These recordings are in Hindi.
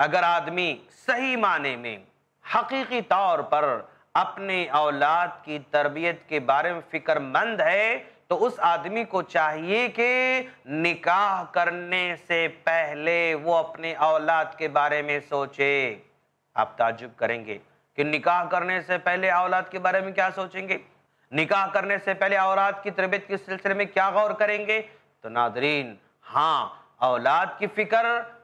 अगर आदमी सही माने में हकीकी तौर पर अपने औलाद की तरबियत के बारे में फिक्रमंद है तो उस आदमी को चाहिए कि निकाह करने से पहले वो अपने औलाद के बारे में सोचे आप ताजुब करेंगे कि निकाह करने से पहले औलाद के बारे में क्या सोचेंगे निकाह करने से पहले औलाद की तरबियत के सिलसिले में क्या गौर करेंगे तो नादरीन हाँ औलाद की फिक्र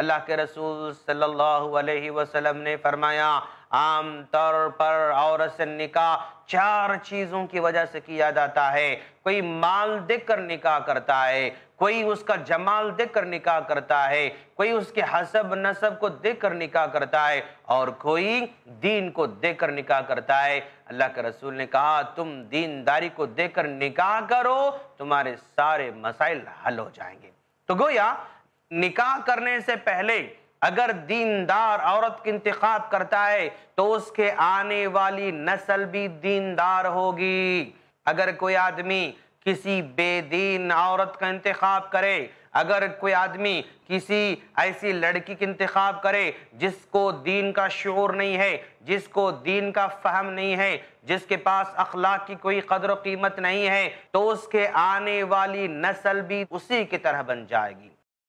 अल्लाह के रसूल सल्लल्लाहु अलैहि वसल्लम ने फरमाया आम तौर पर औरत से निकाह चार चीज़ों की वजह से किया जाता है कोई माल देख कर निकाह करता है कोई उसका जमाल देख कर निकाह करता है कोई उसके हसब नसब को देख कर निकाह करता है और कोई दीन को देख कर निकाह करता है अल्लाह के रसूल ने कहा तुम दीनदारी को देख कर निकाह करो तुम्हारे सारे मसाइल हल हो जाएंगे तो गोया निकाह करने से पहले अगर दीनदार औरत की इंतखब करता है तो उसके आने वाली नस्ल भी दीनदार होगी अगर कोई आदमी किसी बेदीन औरत का इंतखब करे अगर कोई आदमी किसी ऐसी लड़की का इंतखब करे जिसको दीन का शोर नहीं है जिसको दीन का फहम नहीं है जिसके पास अखलाक की कोई कदर कीमत नहीं है तो उसके आने वाली नस्ल भी उसी की तरह बन जाएगी